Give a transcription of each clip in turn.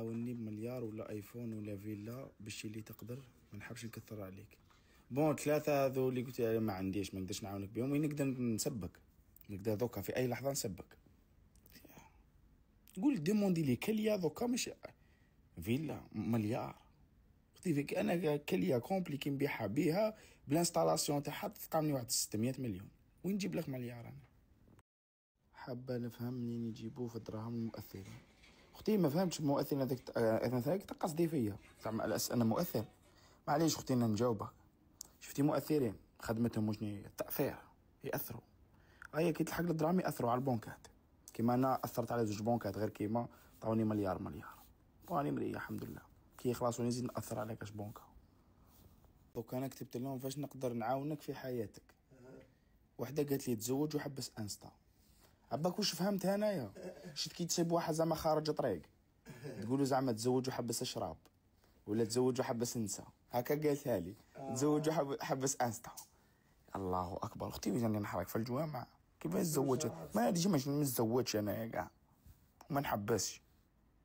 عاوني بمليار ولا ايفون ولا فيلا بالشي اللي تقدر ما نحبش نكثر عليك بون ثلاثه هذو اللي قلت ما عنديش ما نقدرش نعاونك بهم نقدر نسبك نقدر دوكا في اي لحظه نسبك قول ديموندي لي كليا دوكا مش فيلا مليار قلت فيك انا كليا كومبليكي نبيعها بيها بلانستالاسيون تاعها تقامني واحد 600 مليون وين نجيب لك مليار انا حابه نفهم منين يجيبوه في الدراهم المؤثرين اختي ما فهمتش المؤثر هذاك هذاك تقصدي فيا زعما على اساس انا مؤثر معليش اختي انا نجاوبك شفتي مؤثرين خدمتهم وشني التاثير ياثروا هيا كي تلحق الدراما ياثروا على البنكات كيما انا اثرت على زوج بنكات غير كيما طاوني مليار مليار واني مريح الحمد لله كي يخلصوا نزيد ناثر على كاش بونكا دوك انا كتبت لهم فاش نقدر نعاونك في حياتك وحده قالت لي تزوج وحبس انستا عباك واش فهمت انايا شفت كي تصيب واحد زعما خارج طريق تقولوا زعما تزوج وحبس شراب ولا تزوج وحبس نسا هكا قالتها لي تزوج وحبس انستا الله اكبر اختي وين نحرك في الجوامع كيفاش تزوجت ما ادري ما متزوجش انايا كاع ما نحبسش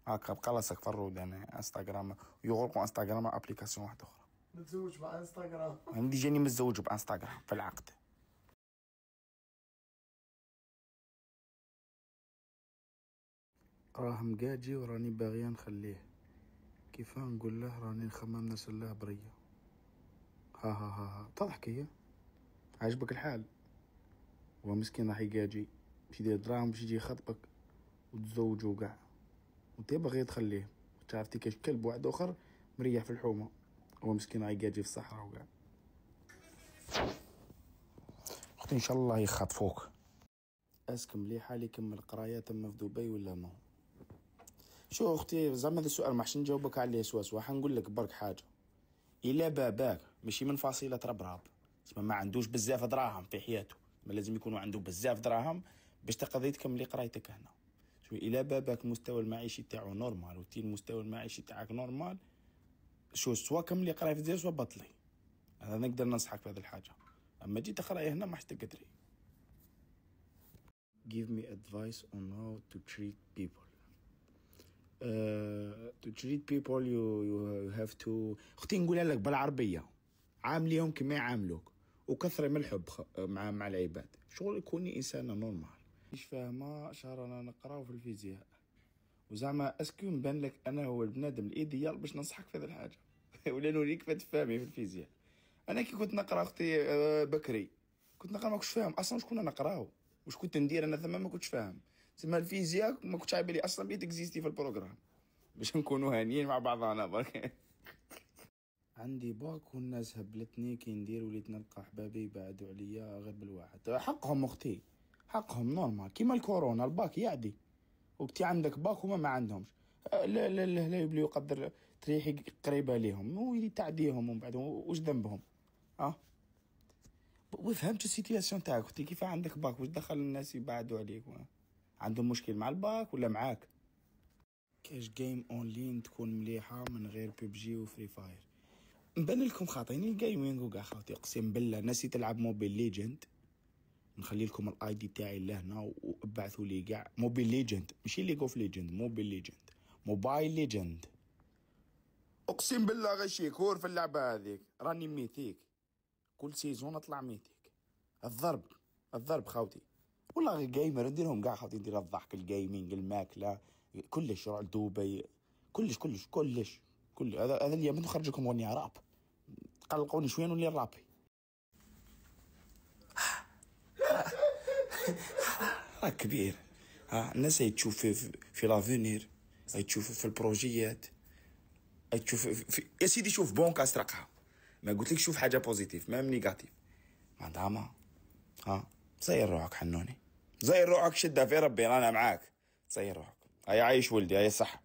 هكا بقى لاصك في الرود انا انستغرام يغلقوا انستغرام ابليكاسيون واحده اخرى متزوج بانستغرام عندي جاني متزوج بانستغرام في العقد راه مقاجي وراني باغية نخليه كيفاه نقول له راني نخمم نرسل الله برية ها ها ها ها تضحك هي عجبك الحال ومسكين راح يقاجي باش يدير دراهم باش يجي يخطبك وتزوجو وكاع وانت باغي تخليه تعرفتي كاش كلب واحد اخر مريح في الحومة هو مسكين راح يقاجي في الصحراء وكاع اختي ان شاء الله يخطفوك اسك مليحه حالي كمل قرايه تما في دبي ولا ما شو اختي زعما هذا السؤال ما حش نجاوبك عليه سوا سوا حنقول لك برك حاجه الى باباك ماشي من فصيله ربراب تسمى ما عندوش بزاف دراهم في حياته ما لازم يكونوا عنده بزاف دراهم باش تقضي تكملي قرايتك هنا شو الى باباك المستوى المعيشي تاعو نورمال وتي المستوى المعيشي تاعك نورمال شو سوا كملي قراي في الجزائر سوا بطلي انا نقدر ننصحك في هذه الحاجه اما جيت تقراي هنا ما حش تقدري give me advice on how to treat people تو تريت بيبول يو يو هاف تو اختي نقولها لك بالعربيه عامليهم كما يعاملوك وكثر من الحب مع مع العباد شغل كوني انسانه نورمال مش فاهمه شهر انا نقراو في الفيزياء وزعما اسكو مبان لك انا هو البنادم الايديال باش ننصحك في هذه الحاجه ولا نوريك تفهمي في الفيزياء انا كي كنت نقرا اختي آه، بكري كنت نقرا ما كنتش فاهم اصلا شكون انا نقراو وش كنت ندير انا ثما ما كنتش فاهم تسمى الفيزياء ما كنتش على بالي اصلا بيت اكزيستي في البروغرام باش نكونوا هانيين مع بعضنا برك عندي باك والناس هبلتني كي ندير وليت نلقى حبابي يبعدوا عليا غير بالواحد حقهم اختي حقهم نورمال كيما الكورونا الباك يعدي وكتي عندك باك وما ما عندهمش لا لا لا, لا يبلي يقدر تريحي قريبه ليهم تعديهم ومن بعد واش ذنبهم اه وفهمت السيتياسيون تاعك كيف عندك باك واش دخل الناس يبعدوا عليك عندهم مشكل مع الباك ولا معاك كاش جيم اونلاين تكون مليحه من غير بيبجي وفري فاير نبان لكم خاطين الجيمينغ وكاع خاوتي اقسم بالله ناسي تلعب موبيل ليجند نخلي لكم الاي دي تاعي لهنا وابعثوا لي كاع موبيل ليجند ماشي ليج اوف ليجند موبيل ليجند موبايل ليجند اقسم بالله غير شيكور في اللعبه هذيك راني ميتيك كل سيزون اطلع ميتيك الضرب الضرب خاوتي والله الجيمر نديرهم كاع حاطين ديال الضحك الجيمنج الماكله كلش روح لدبي كلش كلش كلش كل هذا هذا من نخرجكم وني راب تقلقوني شويه نولي رابي راه كبير ها آه، الناس تشوف في, في لافونير تشوف في البروجيات تشوف في... يا سيدي شوف بونك اسرقها ما قلت لك شوف حاجه بوزيتيف ما نيجاتيف ما داما آه، ها صير روحك حنوني زي روحك شدها في ربي انا معاك زي روحك هيا عايش ولدي هيا صح